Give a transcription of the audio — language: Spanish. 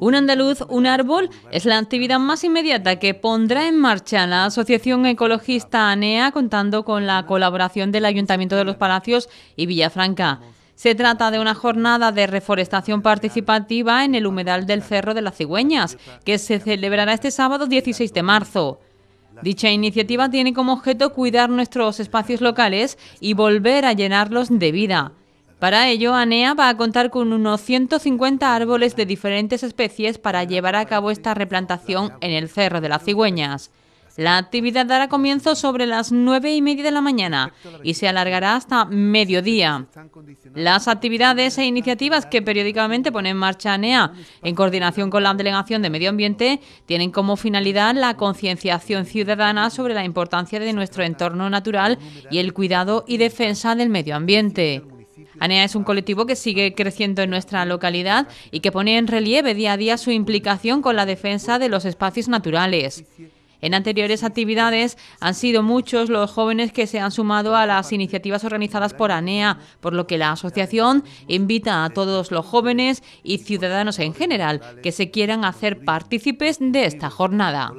Un andaluz, un árbol, es la actividad más inmediata que pondrá en marcha la Asociación Ecologista ANEA contando con la colaboración del Ayuntamiento de los Palacios y Villafranca. Se trata de una jornada de reforestación participativa en el humedal del Cerro de las Cigüeñas, que se celebrará este sábado 16 de marzo. Dicha iniciativa tiene como objeto cuidar nuestros espacios locales y volver a llenarlos de vida. Para ello, ANEA va a contar con unos 150 árboles de diferentes especies para llevar a cabo esta replantación en el Cerro de las Cigüeñas. La actividad dará comienzo sobre las nueve y media de la mañana y se alargará hasta mediodía. Las actividades e iniciativas que periódicamente pone en marcha ANEA, en coordinación con la Delegación de Medio Ambiente, tienen como finalidad la concienciación ciudadana sobre la importancia de nuestro entorno natural y el cuidado y defensa del medio ambiente. ANEA es un colectivo que sigue creciendo en nuestra localidad y que pone en relieve día a día su implicación con la defensa de los espacios naturales. En anteriores actividades han sido muchos los jóvenes que se han sumado a las iniciativas organizadas por ANEA, por lo que la asociación invita a todos los jóvenes y ciudadanos en general que se quieran hacer partícipes de esta jornada.